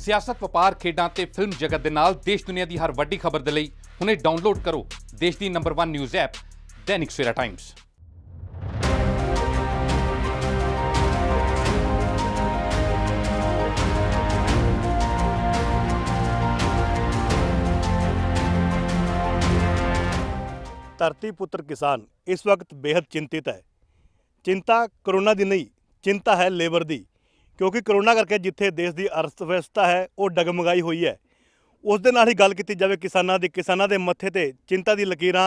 ਸਿਆਸਤ ਵਪਾਰ ਖੇਡਾਂ ਤੇ ਫਿਲਮ ਜਗਤ ਦੇ ਨਾਲ ਦੇਸ਼ ਦੁਨੀਆ ਦੀ ਹਰ ਵੱਡੀ ਖਬਰ ਦੇ ਲਈ ਹੁਣੇ ਡਾਊਨਲੋਡ ਕਰੋ ਦੇਸ਼ ਦੀ number 1 news app Dainik Savera Times ਧਰਤੀ ਪੁੱਤਰ ਕਿਸਾਨ ਇਸ ਵਕਤ ਬੇहद ਚਿੰਤਿਤ ਹੈ ਚਿੰਤਾ ਕਰੋਨਾ ਦੀ ਨਹੀਂ ਚਿੰਤਾ ਹੈ ਲੇਬਰ ਦੀ ਕਿਉਂਕਿ ਕਰੋਨਾ ਕਰਕੇ ਜਿੱਥੇ ਦੇਸ਼ ਦੀ ਅਰਥ ਵਿਵਸਥਾ ਹੈ ਉਹ ਡਗਮਗਾਈ ਹੋਈ ਹੈ ਉਸ ਦੇ ਨਾਲ ਹੀ ਗੱਲ ਕੀਤੀ ਜਾਵੇ ਕਿਸਾਨਾਂ ਦੀ ਕਿਸਾਨਾਂ ਦੇ ਮੱਥੇ ਤੇ ਚਿੰਤਾ ਦੀ ਲਕੀਰਾਂ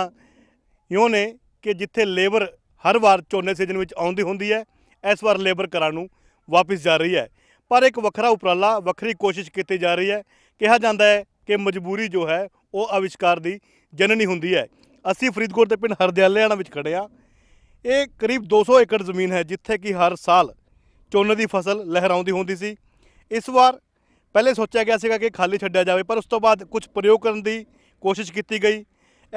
ਇਉਂ ਨੇ ਕਿ ਜਿੱਥੇ ਲੇਬਰ ਹਰ ਵਾਰ ਝੋਨੇ ਸੀਜ਼ਨ ਵਿੱਚ ਆਉਂਦੀ ਹੁੰਦੀ ਹੈ ਇਸ ਵਾਰ ਲੇਬਰ ਕਰਾਂ ਨੂੰ ਵਾਪਸ ਜਾ ਰਹੀ ਹੈ ਪਰ ਇੱਕ ਵੱਖਰਾ ਉਪਰਾਲਾ ਵੱਖਰੀ ਕੋਸ਼ਿਸ਼ ਕੀਤੀ ਜਾ ਰਹੀ ਹੈ ਕਿਹਾ ਜਾਂਦਾ ਹੈ ਕਿ ਮਜਬੂਰੀ ਜੋ ਹੈ ਉਹ ਅਵਿਸ਼ਕਾਰ ਦੀ ਜਨਨੀ ਹੁੰਦੀ ਹੈ ਅਸੀਂ ਫਰੀਦਕੋਟ ਦੇ ਪਿੰਡ ਹਰਦਿਆਲਿਆਣਾ ਵਿੱਚ ਖੜੇ ਆ ਇਹ ਕਰੀਬ 200 ਏਕੜ ਜ਼ਮੀਨ ਹੈ ਜਿੱਥੇ ਕਿ ਹਰ ਸਾਲ ਝੋਨੇ ਦੀ ਫਸਲ ਲਹਿਰਾਉਂਦੀ ਹੁੰਦੀ ਸੀ ਇਸ ਵਾਰ ਪਹਿਲੇ ਸੋਚਿਆ ਗਿਆ ਸੀਗਾ ਕਿ ਖਾਲੀ ਛੱਡਿਆ ਜਾਵੇ ਪਰ ਉਸ ਤੋਂ ਬਾਅਦ ਕੁਝ ਪ੍ਰਯੋਗ ਕਰਨ ਦੀ ਕੋਸ਼ਿਸ਼ ਕੀਤੀ ਗਈ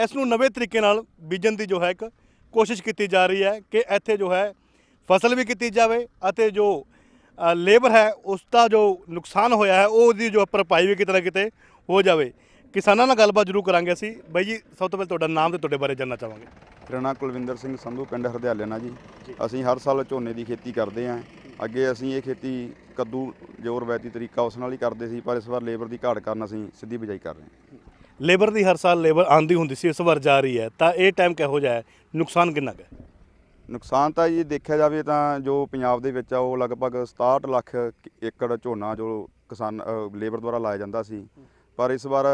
ਇਸ ਨੂੰ ਨਵੇਂ ਤਰੀਕੇ ਨਾਲ ਬੀਜਣ ਦੀ ਜੋ ਹੈ ਇੱਕ ਕੋਸ਼ਿਸ਼ ਕੀਤੀ ਜਾ ਰਹੀ ਹੈ ਕਿ ਇੱਥੇ ਜੋ ਹੈ ਫਸਲ ਵੀ ਕੀਤੀ ਜਾਵੇ ਅਤੇ ਜੋ ਲੇਬਰ ਹੈ ਉਸ ਦਾ ਜੋ ਨੁਕਸਾਨ ਹੋਇਆ ਹੈ ਉਹ ਦੀ ਜੋ ਭਰਪਾਈ ਵੀ ਕਿਤਨਾ ਕਿਤੇ ਹੋ ਜਾਵੇ ਕਿਸਾਨਾਂ ਨਾਲ ਗੱਲਬਾਤ ਜ਼ਰੂਰ ਕਰਾਂਗੇ ਅਸੀਂ ਬਾਈ ਜੀ ਸਭ ਤੋਂ ਪਹਿਲਾਂ ਤੁਹਾਡਾ ਨਾਮ ਤੇ ਤੁਹਾਡੇ ਬਾਰੇ ਜਾਨਣਾ ਚਾਹਾਂਗੇ ਰਣਾ ਕੁਲਵਿੰਦਰ ਸਿੰਘ ਸੰਧੂ ਪਿੰਡ ਹਰਦਿਆਲੇ ਨਾ ਜੀ ਅਸੀਂ ਹਰ ਸਾਲ ਝੋਨੇ ਦੀ ਖੇਤੀ ਕਰਦੇ ਆਂ ਅੱਗੇ ਅਸੀਂ ਇਹ ਖੇਤੀ ਕੱਦੂ ਜੋ ਰਵਾਇਤੀ ਤਰੀਕਾ ਉਸ ਨਾਲ ਹੀ ਕਰਦੇ ਸੀ ਪਰ ਇਸ ਵਾਰ ਲੇਬਰ ਦੀ ਘਾਟ ਕਾਰਨ ਅਸੀਂ ਸਿੱਧੀ ਬਿਜਾਈ ਕਰ ਰਹੇ ਹਾਂ ਲੇਬਰ ਦੀ ਹਰ ਸਾਲ ਲੇਬਰ ਆਂਦੀ ਹੁੰਦੀ ਸੀ ਇਸ ਵਾਰ ਜਾ ਰਹੀ ਹੈ ਤਾਂ ਇਹ ਟਾਈਮ ਕਿਹੋ ਜਿਹਾ ਹੈ ਨੁਕਸਾਨ ਕਿੰਨਾ ਹੈ ਨੁਕਸਾਨ ਤਾਂ ਜੀ ਦੇਖਿਆ ਜਾਵੇ ਤਾਂ ਜੋ ਪੰਜਾਬ ਦੇ ਵਿੱਚ ਆ ਉਹ ਲਗਭਗ 67 ਲੱਖ ਏਕੜ ਝੋਨਾ ਜੋ ਕਿਸਾਨ ਲੇਬਰ ਦੁਆਰਾ ਲਾਇਆ ਜਾਂਦਾ ਸੀ ਪਰ ਇਸ ਵਾਰ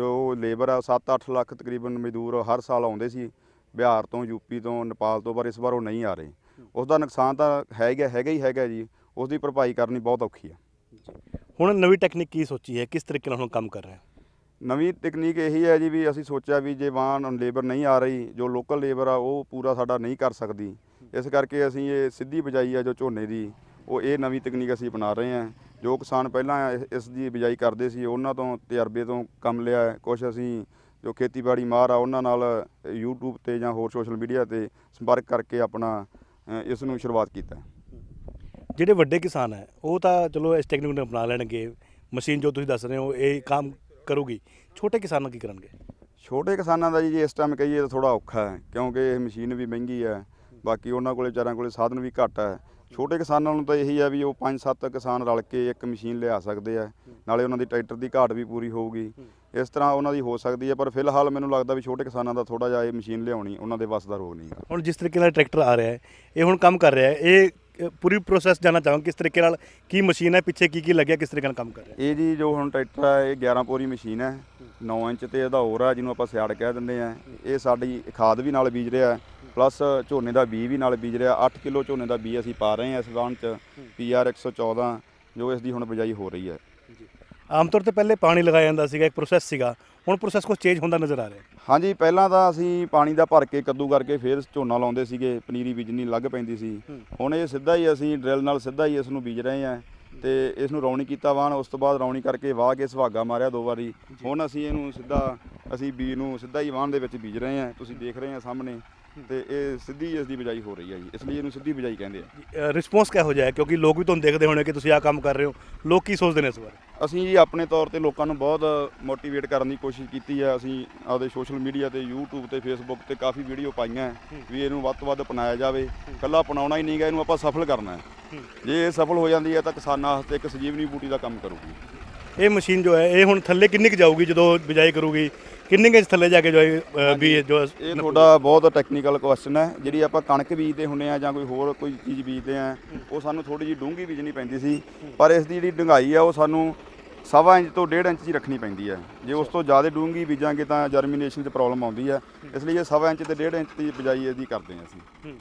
ਜੋ ਲੇਬਰ ਆ 7-8 ਲੱਖ ਤਕਰੀਬਨ ਮਜ਼ਦੂਰ ਹਰ ਸਾਲ ਆਉਂਦੇ ਸੀ ਬਿਹਾਰ ਤੋਂ ਯੂਪੀ ਤੋਂ ਨੇਪਾਲ ਤੋਂ ਪਰ ਇਸ ਵਾਰ ਉਹ ਨਹੀਂ ਆ ਰਹੇ ਉਸ ਦਾ ਨੁਕਸਾਨ ਤਾਂ ਹੈਗਾ ਹੈਗਾ ਹੀ ਹੈਗਾ ਜੀ ਉਸ ਦੀ ਭਰਪਾਈ ਕਰਨੀ ਬਹੁਤ ਔਖੀ ਆ ਹੁਣ ਨਵੀਂ ਟੈਕਨੀਕ ਕੀ ਸੋਚੀ ਹੈ ਕਿਸ ਤਰੀਕੇ ਨਾਲ ਹੁਣ ਕੰਮ ਕਰ ਰਹੇ ਹੋ ਨਵੀਂ ਟੈਕਨੀਕ ਇਹੀ ਹੈ ਜੀ ਵੀ ਅਸੀਂ ਸੋਚਿਆ ਵੀ ਜੇ ਵਾਨ ਲੇਬਰ ਨਹੀਂ ਆ ਰਹੀ ਜੋ ਲੋਕਲ ਲੇਬਰ ਆ ਉਹ ਪੂਰਾ ਸਾਡਾ ਨਹੀਂ ਕਰ ਸਕਦੀ ਇਸ ਕਰਕੇ ਅਸੀਂ ਇਹ ਸਿੱਧੀ ਬਜਾਈ ਆ ਜੋ ਝੋਨੇ ਦੀ ਉਹ ਇਹ ਨਵੀਂ ਤਕਨੀਕ ਅਸੀਂ ਅਪਣਾ ਰਹੇ ਹਾਂ ਜੋ ਕਿਸਾਨ ਪਹਿਲਾਂ ਇਸ ਦੀ ਬਜਾਈ ਕਰਦੇ ਸੀ ਉਹਨਾਂ ਤੋਂ ਤਜਰਬੇ ਤੋਂ ਕੰਮ ਲਿਆ ਕੁਝ ਅਸੀਂ ਜੋ ਖੇਤੀਬਾੜੀ ਮਾਹਰ ਆ ਉਹਨਾਂ ਨਾਲ YouTube ਤੇ ਜਾਂ ਹੋਰ ਸੋਸ਼ਲ ਮੀਡੀਆ ਤੇ ਸੰਪਰਕ ਕਰਕੇ ਆਪਣਾ ਇਸ ਨੂੰ ਸ਼ੁਰੂਆਤ ਕੀਤਾ ਜਿਹੜੇ ਵੱਡੇ ਕਿਸਾਨ ਹੈ ਉਹ ਤਾਂ ਚਲੋ ਇਸ ਟੈਕਨੀਕ ਨੂੰ ਅਪਣਾ ਲੈਣਗੇ ਮਸ਼ੀਨ ਜੋ ਤੁਸੀਂ ਦੱਸ ਰਹੇ ਹੋ ਇਹ ਕੰਮ ਕਰੂਗੀ ਛੋਟੇ ਕਿਸਾਨ ਕੀ ਕਰਨਗੇ ਛੋਟੇ ਕਿਸਾਨਾਂ ਦਾ ਜੀ ਇਸ ਟਾਈਮ ਕਹੀਏ ਤਾਂ ਥੋੜਾ ਔਖਾ ਹੈ ਕਿਉਂਕਿ ਇਹ ਮਸ਼ੀਨ ਵੀ ਮਹਿੰਗੀ ਹੈ ਬਾਕੀ ਉਹਨਾਂ ਕੋਲੇ ਚਾਰਾਂ ਕੋਲੇ ਸਾਧਨ ਵੀ ਘੱਟ ਹੈ ਛੋਟੇ ਕਿਸਾਨਾਂ ਨੂੰ ਤਾਂ ਇਹੀ ਹੈ ਵੀ ਉਹ 5-7 ਕਿਸਾਨ ਰਲ ਕੇ ਇੱਕ ਮਸ਼ੀਨ ਲਿਆ ਸਕਦੇ ਆ ਨਾਲੇ ਉਹਨਾਂ ਦੀ ਟਰੈਕਟਰ ਦੀ ਘਾਟ ਵੀ ਪੂਰੀ ਹੋਊਗੀ ਇਸ ਤਰ੍ਹਾਂ ਉਹਨਾਂ ਦੀ ਹੋ ਸਕਦੀ ਹੈ ਪਰ ਫਿਲਹਾਲ ਮੈਨੂੰ ਲੱਗਦਾ ਵੀ ਛੋਟੇ ਕਿਸਾਨਾਂ ਦਾ ਥੋੜਾ ਜਿਹਾ ਇਹ ਮਸ਼ੀਨ ਲਿਆਉਣੀ ਉਹਨਾਂ ਦੇ ਵੱਸ ਦਾ ਰੋਗ ਨਹੀਂ ਹੁਣ ਜਿਸ ਤਰੀਕੇ ਨਾਲ ਟਰੈਕਟਰ ਆ ਰਿਹਾ ਹੈ ਇਹ ਹੁਣ ਕੰਮ ਕਰ ਰਿਹਾ ਹੈ ਇਹ ਪੂਰੀ ਪ੍ਰੋਸੈਸ ਜਾਨਣਾ ਚਾਹਾਂ ਕਿਸ ਤਰੀਕੇ ਨਾਲ ਕੀ ਮਸ਼ੀਨ ਹੈ ਪਿੱਛੇ ਕੀ ਕੀ ਲੱਗਿਆ ਕਿਸ ਤਰੀਕੇ ਨਾਲ ਕੰਮ ਕਰ ਰਿਹਾ ਇਹ ਜੀ ਜੋ ਹੁਣ ਟਰੈਕਟਰ ਹੈ ਇਹ 11 ਪੋਰੀ ਮਸ਼ੀਨ ਹੈ 9 ਇੰਚ ਤੇ ਇਹਦਾ ਹੋਰ ਹੈ ਜਿਹਨੂੰ ਆਪਾਂ ਸਿਆੜ ਕਹਿ ਦਿੰਦੇ ਆ ਇਹ ਸਾਡੀ ਖਾਦ ਵੀ ਨਾਲ ਬੀਜ ਰਿਹਾ ਪਲੱਸ ਝੋਨੇ ਦਾ ਬੀ ਵੀ ਨਾਲ ਬੀਜ ਰਿਹਾ 8 ਕਿਲੋ ਝੋਨੇ ਦਾ ਬੀ ਅਸੀਂ ਪਾ ਰਹੇ ਹਾਂ ਇਸ ਵਾਹਨ ਚ ਪੀਆਰ 114 ਜੋ ਇਸ ਦੀ ਹੁਣ ਬਜਾਈ ਹੋ ਰਹੀ ਹੈ ਆਮ ਤੌਰ ਤੇ ਪਹਿਲੇ ਪਾਣੀ ਲਗਾਇਆ ਜਾਂਦਾ ਸੀਗਾ ਇੱਕ ਪ੍ਰੋਸੈਸ ਸੀਗਾ ਹੁਣ ਪ੍ਰੋਸੈਸ ਕੁਝ ਚੇਂਜ ਹੁੰਦਾ ਨਜ਼ਰ ਆ ਰਿਹਾ ਹਾਂਜੀ ਪਹਿਲਾਂ ਤਾਂ ਅਸੀਂ ਪਾਣੀ ਦਾ ਭਰ ਕੇ ਕੱਦੂ ਕਰਕੇ ਫੇਰ ਝੋਨਾ ਲਾਉਂਦੇ ਸੀਗੇ ਪਨੀਰੀ ਬੀਜਣੀ ਲੱਗ ਪੈਂਦੀ ਸੀ ਹੁਣ ਇਹ ਸਿੱਧਾ ਹੀ ਅਸੀਂ ਡਰਿਲ ਨਾਲ ਸਿੱਧਾ ਹੀ ਇਸ ਨੂੰ ਬੀਜ ਰਹੇ ਹਾਂ ਤੇ ਇਸ ਨੂੰ ਰੌਣੀ ਕੀਤਾ ਵਾਣ ਉਸ ਤੋਂ ਬਾਅਦ ਰੌਣੀ ਕਰਕੇ ਵਾਹ ਕੇ ਸੁਹਾਗਾ ਮਾਰਿਆ ਦੋ ਵਾਰੀ ਹੁਣ ਅਸੀਂ ਇਹਨੂੰ ਸਿੱਧਾ ਅਸੀਂ ਬੀਜ ਨੂੰ ਸਿੱਧਾ ਹੀ ਵਾਣ ਦੇ ਵਿੱਚ ਬੀਜ ਰਹੇ ਹਾਂ ਤੁਸੀਂ ਦੇਖ ਰਹੇ ਹਾਂ ਸਾਹਮਣੇ ਤੇ ਇਹ ਸਿੱਧੀ ਇਸ ਦੀ ਬਿਜਾਈ ਹੋ ਰਹੀ ਹੈ ਜੀ ਇਸ ਲਈ ਇਹਨੂੰ ਸਿੱਧੀ ਬਿਜਾਈ ਕਹਿੰਦੇ ਆ ਰਿਸਪੌਂਸ ਕਿਹੋ ਜਿਹਾ ਹੈ ਕਿਉਂਕਿ ਲੋਕ ਵੀ ਤੁਹਾਨੂੰ ਦੇਖਦੇ ਹੋਣੇ ਕਿ ਤੁਸੀਂ ਆਹ ਕੰਮ ਕਰ ਰਹੇ ਹੋ ਲੋਕ ਕੀ ਸੋਚਦੇ ਨੇ ਇਸ ਬਾਰੇ ਅਸੀਂ ਜੀ ਆਪਣੇ ਤੌਰ ਤੇ ਲੋਕਾਂ ਨੂੰ ਬਹੁਤ ਮੋਟੀਵੇਟ ਕਰਨ ਦੀ ਕੋਸ਼ਿਸ਼ ਕੀਤੀ ਹੈ ਅਸੀਂ ਆਪਦੇ ਸੋਸ਼ਲ ਮੀਡੀਆ ਤੇ YouTube ਤੇ Facebook ਤੇ ਕਾਫੀ ਵੀਡੀਓ ਪਾਈਆਂ ਵੀ ਇਹਨੂੰ ਵੱਧ ਤੋਂ ਵੱਧ ਅਪਣਾਇਆ ਜਾਵੇ ਕੱਲਾ ਅਪਣਾਉਣਾ ਹੀ ਨਹੀਂਗਾ ਇਹਨੂੰ ਆਪਾਂ ਸਫਲ ਕਰਨਾ ਹੈ ਜੇ ਇਹ ਸਫਲ ਹੋ ਜਾਂਦੀ ਹੈ ਤਾਂ ਕਿਸਾਨਾਂ ਵਾਸਤੇ ਇੱਕ ਸਜੀਵਨੀ ਬੂਟੀ ਦਾ ਕੰਮ ਕਰੂਗੀ ਇਹ ਮਸ਼ੀਨ ਜੋ ਹੈ ਇਹ ਹੁਣ ਥੱਲੇ ਕਿੰਨੇ ਕ ਜਾਊਗੀ ਜਦੋਂ ਬਿਜਾਈ ਕਰੂਗੀ ਕਿੰਨੇ ਕ ਥੱਲੇ ਜਾ ਕੇ ਜੋ ਵੀ ਜੋ ਇਹ ਤੁਹਾਡਾ ਬਹੁਤ ਟੈਕਨੀਕਲ ਕੁਐਸਚਨ ਹੈ ਜਿਹੜੀ ਆਪਾਂ ਕਣਕ ਬੀਜਦੇ ਹੁੰਨੇ ਆ ਜਾਂ ਕੋਈ ਹੋਰ ਕੋਈ ਚੀਜ਼ ਬੀਜਦੇ ਆ ਉਹ ਸਾਨੂੰ ਥੋੜੀ ਜੀ ਡੂੰਗੀ ਬੀਜਣੀ ਪੈਂਦੀ ਸੀ ਪਰ ਇਸ ਦੀ ਜਿਹੜੀ ਡੰਗਾਈ ਆ ਉਹ ਸਾਨੂੰ ਸਵਾ ਇੰਚ ਤੋਂ 1.5 ਇੰਚ ਦੀ ਰੱਖਣੀ ਪੈਂਦੀ ਹੈ ਜੇ ਉਸ ਤੋਂ ਜ਼ਿਆਦਾ ਡੂੰਗੀ ਬੀਜਾਂਗੇ ਤਾਂ ਜਰਮੀਨੇਸ਼ਨ ਤੇ ਪ੍ਰੋਬਲਮ ਆਉਂਦੀ ਹੈ ਇਸ ਲਈ ਇਹ ਸਵਾ ਇੰਚ ਤੇ 1.5 ਇੰਚ ਦੀ ਬਜਾਈ ਇਹਦੀ ਕਰਦੇ ਹਾਂ ਅਸੀਂ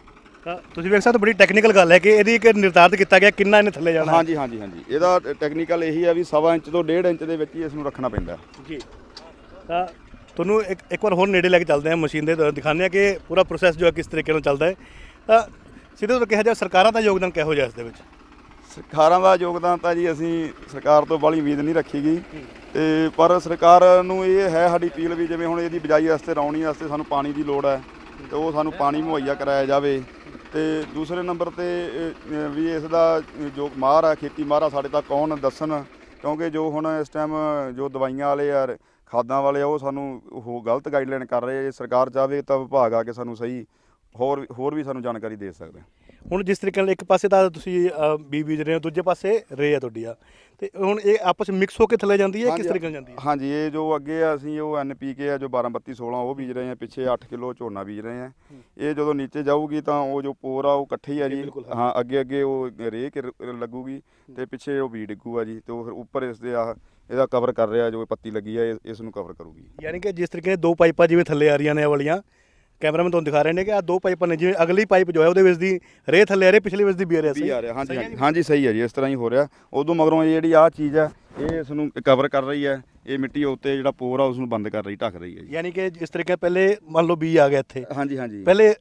ਤੁਸੀਂ ਵੇਖ ਸਕਦੇ ਹੋ ਬੜੀ ਟੈਕਨੀਕਲ ਗੱਲ ਹੈ ਕਿ ਇਹਦੀ ਇੱਕ ਨਿਰਧਾਰਤ ਕੀਤਾ ਗਿਆ ਕਿੰਨਾ ਇਹਨੇ ਥੱਲੇ ਜਾਣਾ ਹਾਂਜੀ ਹਾਂਜੀ ਹਾਂਜੀ ਇਹਦਾ ਟੈਕਨੀਕਲ ਇਹੀ ਹੈ ਵੀ ਸਵਾ ਇੰਚ ਤੋਂ 1.5 ਇੰਚ ਦੇ ਵਿੱਚ ਹੀ ਇਸ ਨੂੰ ਰੱਖਣਾ ਪੈਂਦਾ ਜੀ ਤਾਂ ਤੁਹਾਨੂੰ ਇੱਕ ਇੱਕ ਵਾਰ ਹੋਰ ਨੇੜੇ ਲੈ ਕੇ ਚੱਲਦੇ ਹਾਂ ਮਸ਼ੀਨ ਦੇ ਦਿਖਾਉਂਦੇ ਆ ਕਿ ਪੂਰਾ ਪ੍ਰੋਸੈਸ ਜੋ ਹੈ ਕਿਸ ਤਰੀਕੇ ਨਾਲ ਚੱਲਦਾ ਹੈ ਤਾਂ ਸਿੱਧੇ ਤੌਰ ਕਿਹਾ ਜਾ ਸਰਕਾਰਾਂ ਦਾ ਯੋਗਦਾਨ ਕਿਹੋ ਜਿਹਾ ਇਸ ਦੇ ਵਿੱਚ ਸਰਕਾਰਾਂ ਦਾ ਯੋਗਦਾਨ ਤਾਂ ਜੀ ਅਸੀਂ ਸਰਕਾਰ ਤੋਂ ਬਾਲੀ ਉਮੀਦ ਨਹੀਂ ਰੱਖੀਗੀ ਤੇ ਪਰ ਸਰਕਾਰ ਨੂੰ ਇਹ ਹੈ ਸਾਡੀ ਅਪੀਲ ਵੀ ਜਿਵੇਂ ਹੁਣ ਇਹਦੀ ਬਿਜਾਈ ਵਾਸਤੇ ਰੌਣੀ ਵਾਸਤੇ ਸਾਨੂੰ ਪਾਣੀ ਦੀ ਲੋੜ ਹੈ ਤੇ ਉਹ ਸਾਨੂੰ ਪਾਣੀ ਮੁਹੱਈਆ ਕਰਾਇਆ ਜਾਵੇ ਤੇ ਦੂਸਰੇ ਨੰਬਰ ਤੇ ਵੀ ਇਸ ਦਾ ਜੋ ਮਾਹਰ ਆ ਖੇਤੀ ਮਾਹਰ ਆ ਸਾਡੇ ਤੱਕ ਕੌਣ ਦੱਸਣ ਕਿਉਂਕਿ ਜੋ ਹੁਣ ਇਸ ਟਾਈਮ ਜੋ ਦਵਾਈਆਂ ਵਾਲੇ ਆ ਖਾਦਾਂ ਵਾਲੇ ਉਹ ਸਾਨੂੰ ਉਹ ਗਲਤ ਗਾਈਡਲਾਈਨ ਕਰ ਰਹੇ ਆ ਸਰਕਾਰ ਚਾਹਵੇ ਤਾਂ ਵਿਭਾਗ ਆ ਕੇ ਸਾਨੂੰ ਸਹੀ ਹੋਰ ਹੋਰ ਵੀ ਸਾਨੂੰ ਜਾਣਕਾਰੀ ਦੇ ਸਕਦੇ ਹੁਣ ਜਿਸ ਤਰੀਕੇ ਨਾਲ ਇੱਕ ਪਾਸੇ ਤਾਂ ਤੁਸੀਂ ਬੀ ਬੀਜ ਰਹੇ ਹੋ ਦੂਜੇ ਪਾਸੇ ਰੇ ਆ ਤੁਹਾਡੀ ਆ ਤੇ ਹੁਣ ਇਹ ਆਪਸ ਵਿੱਚ ਮਿਕਸ ਹੋ ਕੇ ਥੱਲੇ ਜਾਂਦੀ ਹੈ ਕਿਸ ਤਰੀਕੇ ਨਾਲ ਜਾਂਦੀ ਹੈ ਹਾਂਜੀ ਇਹ ਜੋ ਅੱਗੇ ਆ ਅਸੀਂ ਉਹ ਐਨ ਪੀ ਕੇ ਆ ਜੋ 12 32 16 ਉਹ ਬੀਜ ਰਹੇ ਆ ਪਿੱਛੇ 8 ਕਿਲੋ ਝੋਨਾ ਬੀਜ ਰਹੇ ਆ ਇਹ ਜਦੋਂ ਨੀਚੇ ਜਾਊਗੀ ਤਾਂ ਉਹ ਜੋ ਪੋਰ ਆ ਉਹ ਇਕੱਠੀ ਆ ਜੀ ਹਾਂ ਅੱਗੇ ਅੱਗੇ ਉਹ ਰੇ ਕੇ ਲੱਗੂਗੀ ਤੇ ਪਿੱਛੇ ਉਹ ਬੀਜ ਡਿੱਗੂਗਾ ਜੀ ਤੇ ਉਹ ਫਿਰ ਉੱਪਰ ਇਸ ਦੇ ਆ ਇਹਦਾ ਕਵਰ ਕਰ ਰਿਹਾ ਜੋ ਪੱਤੀ ਲੱਗੀ ਆ ਇਸ ਨੂੰ ਕਵਰ ਕਰੂਗੀ ਯਾਨੀ ਕਿ ਜਿਸ ਤਰੀਕੇ ਦੋ ਪਾਈਪਾਂ ਜਿਵੇਂ ਥੱਲੇ ਆ ਰਹੀਆਂ ਨੇ ਵਾਲੀਆਂ ਕੈਮਰਾਮੈਨ ਤੁਹਾਨੂੰ ਦਿਖਾ ਰਹੇ ਨੇ ਕਿ ਆ ਦੋ ਪਾਈਪਾਂ ਨੇ ਜਿਵੇਂ ਅਗਲੀ ਪਾਈਪ ਜੋ ਹੈ ਉਹਦੇ ਵਿੱਚ ਦੀ ਰੇ ਥੱਲੇ ਆ ਰਹੀ ਪਿਛਲੀ ਵਿੱਚ ਦੀ ਬੀ ਆ ਰਹੀ ਵੀ ਆ ਰਿਹਾ ਹਾਂਜੀ ਹਾਂਜੀ ਸਹੀ ਹੈ ਜੀ ਇਸ ਤਰ੍ਹਾਂ ਹੀ ਹੋ ਰਿਹਾ ਉਦੋਂ ਮਗਰੋਂ ਇਹ ਜਿਹੜੀ ਆ ਚੀਜ਼ ਹੈ ਇਹ ਇਸ ਨੂੰ ਕਵਰ ਕਰ ਰਹੀ ਹੈ ਇਹ ਮਿੱਟੀ ਉੱਤੇ ਜਿਹੜਾ ਪੋਰ ਆ ਉਸ ਨੂੰ ਬੰਦ ਕਰ ਰਹੀ ਢੱਕ ਰਹੀ ਹੈ ਜੀ ਯਾਨੀ ਕਿ ਇਸ ਤਰੀਕੇ ਪਹਿਲੇ ਮੰਨ ਲਓ ਬੀ ਆ ਗਿਆ ਇੱਥੇ ਹਾਂਜੀ ਹਾਂਜੀ ਪਹਿਲੇ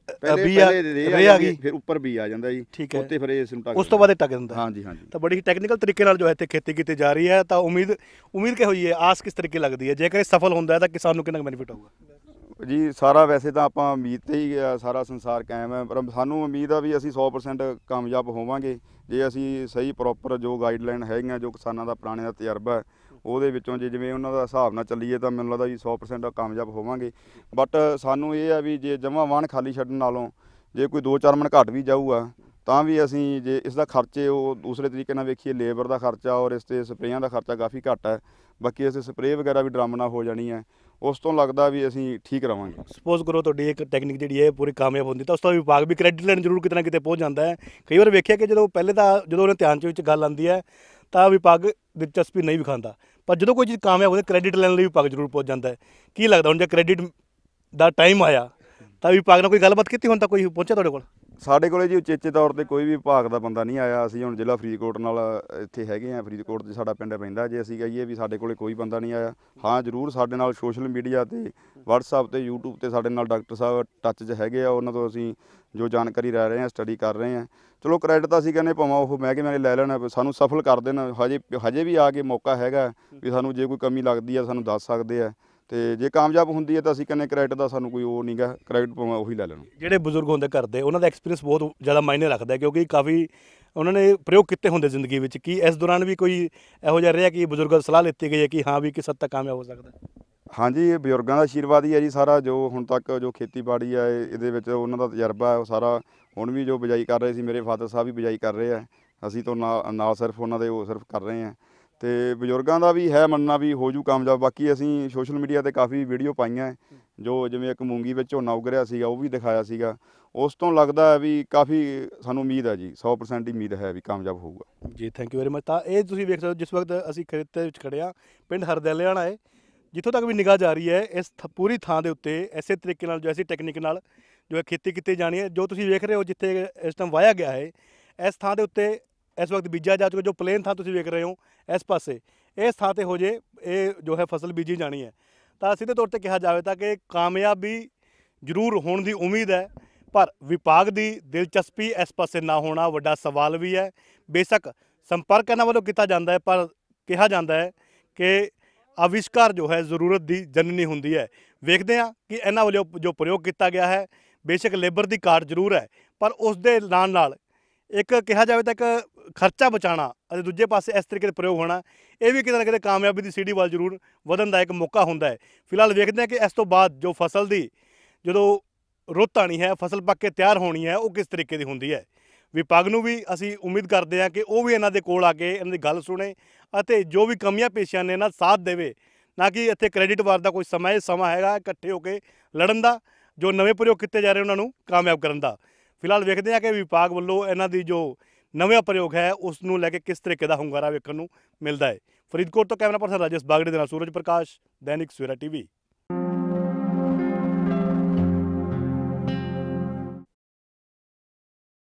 ਬੀ ਆ ਰੇ ਆ ਗਈ ਫਿਰ ਉੱਪਰ ਬੀ ਆ ਜਾਂਦਾ ਜੀ ਉੱਤੇ ਫਿਰ ਇਸ ਨੂੰ ਢੱਕ ਉਸ ਤੋਂ ਬਾਅਦ ਇਹ ਢੱਕ ਦਿੰਦਾ ਹਾਂਜੀ ਹਾਂਜੀ ਤਾਂ ਬੜੀ ਟੈਕਨੀਕਲ ਤਰੀਕੇ ਨਾਲ ਜੋ ਹੈ ਇੱਥੇ ਖੇਤੀ ਕੀਤੀ ਜਾ ਰਹੀ ਹੈ ਤਾਂ ਉਮੀਦ ਉਮੀਦ ਕਿਹੋ ਜੀ ਹੈ ਆਸ ਕਿਸ ਤਰੀਕੇ ਲੱਗਦੀ ਹੈ ਜੇਕਰ ਇਹ ਸਫਲ ਹੁੰਦਾ ਹੈ ਤਾਂ ਕਿਸਾਨ ਨੂੰ ਕਿੰਨਾ ਬੈਨੀਫਿਟ ਹੋਊਗਾ ਜੀ ਸਾਰਾ ਵੈਸੇ ਤਾਂ ਆਪਾਂ ਉਮੀਦ ਤੇ ਹੀ ਸਾਰਾ ਸੰਸਾਰ ਕਾਇਮ ਹੈ ਪਰ ਸਾਨੂੰ ਉਮੀਦ ਆ ਵੀ ਅਸੀਂ 100% ਕਾਮਯਾਬ ਹੋਵਾਂਗੇ ਜੇ ਅਸੀਂ ਸਹੀ ਪ੍ਰੋਪਰ ਜੋ ਗਾਈਡਲਾਈਨ ਹੈਗੀਆਂ ਜੋ ਕਿਸਾਨਾਂ ਦਾ ਪੁਰਾਣੇ ਦਾ ਤਜਰਬਾ ਹੈ ਉਹਦੇ ਵਿੱਚੋਂ ਜੇ ਜਿਵੇਂ ਉਹਨਾਂ ਦਾ ਹਿਸਾਬ ਨਾਲ ਚੱਲੀਏ ਤਾਂ ਮੈਨੂੰ ਲੱਗਦਾ ਵੀ 100% ਕਾਮਯਾਬ ਹੋਵਾਂਗੇ ਬਟ ਸਾਨੂੰ ਇਹ ਆ ਵੀ ਜੇ ਜਮਾ ਵਾਣ ਖਾਲੀ ਛੱਡਣ ਨਾਲੋਂ ਜੇ ਕੋਈ 2-4 ਮਣ ਘਟ ਵੀ ਜਾਊਗਾ ਤਾਂ ਵੀ ਅਸੀਂ ਜੇ ਇਸ ਦਾ ਖਰਚੇ ਉਹ ਦੂਸਰੇ ਤਰੀਕੇ ਨਾਲ ਵੇਖੀਏ ਲੇਬਰ ਦਾ ਖਰਚਾ ਔਰ ਇਸ ਤੇ ਸਪਰੇਆਂ ਦਾ ਖਰਚਾ ਕਾਫੀ ਘੱਟ ਹੈ ਬਾਕੀ ਇਸ ਸਪਰੇ ਵਗੈਰਾ ਵੀ ਡਰਾਮਣਾ ਹੋ ਜਾਣੀ ਹੈ ਉਸ ਤੋਂ ਲੱਗਦਾ ਵੀ ਅਸੀਂ ਠੀਕ ਰਵਾਂਗੇ ਸਪੋਜ਼ ਕਰੋ ਤੁਹਾਡੀ ਇੱਕ ਟੈਕਨੀਕ ਜਿਹੜੀ ਹੈ ਪੂਰੀ ਕਾਮਯਾਬ ਹੁੰਦੀ ਤਾਂ ਉਸ ਤੋਂ ਵਿਭਾਗ ਵੀ ਕ੍ਰੈਡਿਟ ਲੈਣ ਜ਼ਰੂਰ ਕਿਤੇ ਨਾ ਕਿਤੇ ਪਹੁੰਚ ਜਾਂਦਾ ਹੈ ਕਈ ਵਾਰ ਵੇਖਿਆ ਕਿ ਜਦੋਂ ਪਹਿਲੇ ਤਾਂ ਜਦੋਂ ਉਹਨਾਂ ਧਿਆਨ ਚ ਵਿੱਚ ਗੱਲ ਆਂਦੀ ਹੈ ਤਾਂ ਵਿਭਾਗ ਦਿਲਚਸਪੀ ਨਹੀਂ ਵਿਖਾਉਂਦਾ ਪਰ ਜਦੋਂ ਕੋਈ ਚੀਜ਼ ਕਾਮਯਾਬ ਹੁੰਦੀ ਕ੍ਰੈਡਿਟ ਲੈਣ ਲਈ ਵਿਭਾਗ ਜ਼ਰੂਰ ਪਹੁੰਚ ਜਾਂਦਾ ਹੈ ਕੀ ਲੱਗਦਾ ਹੁਣ ਜੇ ਕ੍ਰੈਡਿਟ ਦਾ ਟਾਈਮ ਆਇਆ ਤਾਂ ਵਿਭਾਗ ਨਾਲ ਕੋਈ ਗੱਲਬਾਤ ਕੀਤੀ ਹੁਣ ਤਾਂ ਕੋਈ ਪਹੁੰਚਿਆ ਤੁਹਾਡੇ ਕੋਲ ਸਾਡੇ ਕੋਲੇ ਜੀ ਉਚੇਚੇ ਤੌਰ ਤੇ ਕੋਈ ਵੀ ਵਿਭਾਗ ਦਾ ਬੰਦਾ ਨਹੀਂ ਆਇਆ ਅਸੀਂ ਹੁਣ ਜ਼ਿਲ੍ਹਾ ਫਰੀਦਕੋਟ ਨਾਲ ਇੱਥੇ ਹੈਗੇ ਆ ਫਰੀਦਕੋਟ ਦੇ ਸਾਡਾ ਪਿੰਡ ਪੈਂਦਾ ਜੇ ਅਸੀਂ ਕਹੀਏ ਵੀ ਸਾਡੇ ਕੋਲੇ ਕੋਈ ਬੰਦਾ ਨਹੀਂ ਆਇਆ ਹਾਂ ਜ਼ਰੂਰ ਸਾਡੇ ਨਾਲ ਸੋਸ਼ਲ ਮੀਡੀਆ ਤੇ WhatsApp ਤੇ YouTube ਤੇ ਸਾਡੇ ਨਾਲ ਡਾਕਟਰ ਸਾਹਿਬ ਟੱਚ 'ਚ ਹੈਗੇ ਆ ਉਹਨਾਂ ਤੋਂ ਅਸੀਂ ਜੋ ਜਾਣਕਾਰੀ ਲੈ ਰਹੇ ਆ ਸਟੱਡੀ ਕਰ ਰਹੇ ਆ ਚਲੋ ਕ੍ਰੈਡਿਟ ਤਾਂ ਅਸੀਂ ਕਹਿੰਦੇ ਭਾਵੇਂ ਉਹ ਮਹਿਕਮੇ ਨੇ ਲੈ ਲੈਣਾ ਸਾਨੂੰ ਸਫਲ ਕਰ ਦੇਣ ਹਜੇ ਹਜੇ ਵੀ ਆ ਕੇ ਮੌਕਾ ਹੈਗਾ ਵੀ ਸਾਨੂੰ ਜੇ ਕੋਈ ਕਮੀ ਲੱਗਦੀ ਆ ਸਾਨੂੰ ਦੱਸ ਸਕਦੇ ਆ ਤੇ ਜੇ ਕਾਮਯਾਬ ਹੁੰਦੀ ਹੈ ਤਾਂ ਅਸੀਂ ਕਹਿੰਨੇ ਕ੍ਰੈਡਿਟ ਦਾ ਸਾਨੂੰ ਕੋਈ ਉਹ ਨਹੀਂਗਾ ਕ੍ਰੈਡਿਟ ਪਾਉਂਗਾ ਉਹੀ ਲੈ ਲੈਣਾ ਜਿਹੜੇ ਬਜ਼ੁਰਗ ਹੁੰਦੇ ਕਰਦੇ ਉਹਨਾਂ ਦਾ ਐਕਸਪੀਰੀਅੰਸ ਬਹੁਤ ਜ਼ਿਆਦਾ ਮਾਇਨੇ ਰੱਖਦਾ ਕਿਉਂਕਿ ਕਾਫੀ ਉਹਨਾਂ ਨੇ ਪ੍ਰਯੋਗ ਕੀਤੇ ਹੁੰਦੇ ਜ਼ਿੰਦਗੀ ਵਿੱਚ ਕੀ ਇਸ ਦੌਰਾਨ ਵੀ ਕੋਈ ਇਹੋ ਜਿਹਾ ਰਿਹਾ ਕਿ ਬਜ਼ੁਰਗਾਂ ਦੀ ਸਲਾਹ ਲਿੱਤੀ ਗਈ ਹੈ ਕਿ ਹਾਂ ਵੀ ਕਿਸ ਹੱਦ ਤੱਕ ਕਾਮਯਾਬ ਹੋ ਸਕਦਾ ਹਾਂਜੀ ਇਹ ਬਜ਼ੁਰਗਾਂ ਦਾ ਆਸ਼ੀਰਵਾਦ ਹੀ ਹੈ ਜੀ ਸਾਰਾ ਜੋ ਹੁਣ ਤੱਕ ਜੋ ਖੇਤੀਬਾੜੀ ਹੈ ਇਹਦੇ ਵਿੱਚ ਉਹਨਾਂ ਦਾ ਤਜਰਬਾ ਹੈ ਉਹ ਸਾਰਾ ਹੁਣ ਵੀ ਜੋ ਬਿਜਾਈ ਕਰ ਰਹੇ ਸੀ ਮੇਰੇ ਫਾਦਰ ਸਾਹਿਬ ਵੀ ਬਿਜਾਈ ਕਰ ਰਹੇ ਆ ਅਸੀਂ ਤਾਂ ਨਾਲ ਸਿਰਫ ਉਹਨਾਂ ਦੇ ਉਹ ਸਿਰਫ ਕਰ ਰਹੇ ਆ ਤੇ ਬਜ਼ੁਰਗਾਂ ਦਾ ਵੀ ਹੈ ਮੰਨਣਾ ਵੀ ਹੋ ਜੂ ਕਾਮਯਾਬ ਬਾਕੀ ਅਸੀਂ ਸੋਸ਼ਲ ਮੀਡੀਆ ਤੇ ਕਾਫੀ ਵੀਡੀਓ ਪਾਈਆਂ ਜੋ ਜਿਵੇਂ ਇੱਕ ਮੂੰਗੀ ਵਿੱਚ ਝੋਨਾ ਉਗ ਰਿਹਾ ਸੀਗਾ ਉਹ ਵੀ ਦਿਖਾਇਆ ਸੀਗਾ ਉਸ ਤੋਂ ਲੱਗਦਾ ਹੈ ਵੀ ਕਾਫੀ ਸਾਨੂੰ ਉਮੀਦ ਹੈ ਜੀ 100% ਦੀ ਉਮੀਦ ਹੈ ਵੀ ਕਾਮਯਾਬ ਹੋਊਗਾ ਜੀ ਥੈਂਕ ਯੂ ਵੈਰੀ ਮਚ ਤਾਂ ਇਹ ਤੁਸੀਂ ਵੇਖ ਸਕਦੇ ਹੋ ਜਿਸ ਵਕਤ ਅਸੀਂ ਖੇਤ ਦੇ ਵਿੱਚ ਖੜੇ ਆ ਪਿੰਡ ਵਾਲਾ ਹੈ ਜਿੱਥੋਂ ਤੱਕ ਵੀ ਨਿਗਾਹ ਜਾ ਰਹੀ ਹੈ ਇਸ ਪੂਰੀ ਥਾਂ ਦੇ ਉੱਤੇ ਐਸੇ ਤਰੀਕੇ ਨਾਲ ਜੋ ਐਸੀ ਟੈਕਨੀਕ ਨਾਲ ਜੋ ਖੇਤੀ ਕੀਤੀ ਜਾਣੀ ਹੈ ਜੋ ਤੁਸੀਂ ਵੇਖ ਰਹੇ ਹੋ ਜਿੱਥੇ ਇਸ ਟਾਈਮ ਵਾਇਆ ਗਿਆ ਹੈ ਇਸ ਥਾਂ ਦੇ ਉੱਤੇ ਇਸ ਵਕਤ ਬੀਜਿਆ ਜਾ ਚੁੱਕਾ ਜੋ ਪਲੇਨ ਥਾਂ ਤੁਸੀਂ ਵੇਖ ਰਹੇ ਹੋ ਇਸ ਪਾਸੇ ਇਸ ਥਾਂ ਤੇ ਹੋ ਜੇ ਇਹ ਜੋ ਹੈ ਫਸਲ ਬੀਜੀ ਜਾਣੀ ਹੈ ਤਾਂ ਸਿੱਧੇ ਤੌਰ ਤੇ ਕਿਹਾ ਜਾਵੇ ਤਾਂ ਕਿ ਕਾਮਯਾਬੀ ਜ਼ਰੂਰ ਹੋਣ ਦੀ ਉਮੀਦ ਹੈ ਪਰ ਵਿਭਾਗ ਦੀ ਦਿਲਚਸਪੀ ਇਸ ਪਾਸੇ ਨਾ ਹੋਣਾ ਵੱਡਾ ਸਵਾਲ ਵੀ ਹੈ ਬੇਸ਼ੱਕ ਸੰਪਰਕ ਇਹਨਾਂ ਵੱਲੋਂ ਕੀਤਾ ਜਾਂਦਾ ਹੈ ਪਰ ਕਿਹਾ ਜਾਂਦਾ ਹੈ ਕਿ ਅਵਿਸ਼ਕਾਰ ਜੋ ਹੈ ਜ਼ਰੂਰਤ ਦੀ ਜਨਨੀ ਹੁੰਦੀ ਹੈ ਵੇਖਦੇ ਹਾਂ ਕਿ ਇਹਨਾਂ ਵੱਲੋਂ ਜੋ ਪ੍ਰਯੋਗ ਕੀਤਾ ਗਿਆ ਹੈ ਬੇਸ਼ੱਕ ਲੇਬਰ ਦੀ ਕਾਰ ਜ਼ਰੂਰ ਹੈ ਪਰ ਉਸ ਦੇ ਨਾਲ ਨਾਲ ਇੱਕ ਕਿਹਾ ਜਾਵੇ ਤਾਂ ਇੱਕ ਖਰਚਾ ਬਚਾਣਾ ਅਤੇ ਦੂਜੇ ਪਾਸੇ ਇਸ ਤਰੀਕੇ ਦੇ ਪ੍ਰਯੋਗ ਹੋਣਾ ਇਹ ਵੀ ਕਿਤੇ ਨਾ ਕਿਤੇ ਕਾਮਯਾਬੀ ਦੀ ਸੀੜੀ ਵੱਲ ਜ਼ਰੂਰ ਵਧਣ ਦਾ ਇੱਕ ਮੌਕਾ ਹੁੰਦਾ ਹੈ ਫਿਲਹਾਲ ਵੇਖਦੇ ਹਾਂ ਕਿ ਇਸ ਤੋਂ ਬਾਅਦ ਜੋ ਫਸਲ ਦੀ ਜਦੋਂ ਰੁੱਤ ਆਣੀ ਹੈ ਫਸਲ ਪੱਕ ਕੇ ਤਿਆਰ ਹੋਣੀ ਹੈ ਉਹ ਕਿਸ ਤਰੀਕੇ ਦੀ ਹੁੰਦੀ ਹੈ ਵਿਭਾਗ ਨੂੰ ਵੀ ਅਸੀਂ ਉਮੀਦ ਕਰਦੇ ਹਾਂ ਕਿ ਉਹ ਵੀ ਇਹਨਾਂ ਦੇ ਕੋਲ ਆ ਕੇ ਇਹਨਾਂ ਦੀ ਗੱਲ ਸੁਣੇ ਅਤੇ ਜੋ ਵੀ ਕਮੀਆਂ ਪੇਸ਼ੀਆਂ ਨੇ ਇਹਨਾਂ ਸਾਥ ਦੇਵੇ ਨਾ ਕਿ ਇੱਥੇ ਕ੍ਰੈਡਿਟ ਵਾਰ ਦਾ ਕੋਈ ਸਮਾਂ ਸਮਾਂ ਹੈਗਾ ਇਕੱਠੇ ਹੋ ਕੇ ਲੜਨ ਦਾ ਜੋ ਨਵੇਂ ਪ੍ਰਯੋਗ ਕੀਤੇ ਜਾ ਰਹੇ ਉਹਨਾਂ ਨੂੰ ਕਾਮਯਾਬ ਕਰਨ ਦਾ ਫਿਲਹਾਲ ਵੇਖਦੇ ਹਾਂ ਕਿ ਵਿਭਾਗ ਵੱਲੋਂ ਇਹਨਾਂ ਦੀ ਜੋ ਨਵਾਂ ਪ੍ਰਯੋਗ ਹੈ ਉਸ ਨੂੰ ਲੈ ਕੇ ਕਿਸ ਤਰੀਕੇ ਦਾ ਹੁੰਗਾਰਾ ਵੇਖਣ ਨੂੰ ਮਿਲਦਾ ਹੈ ਫਰੀਦਕੋਟ ਤੋਂ ਕੈਮਰਾ ਪਰਸਨ ਰਾਜੇਸ਼ ਬਾਗੜੇ ਦੇ ਨਾਲ ਸੂਰਜ ਪ੍ਰਕਾਸ਼ ਦੈਨਿਕ ਸਵੇਰਾ ਟੀਵੀ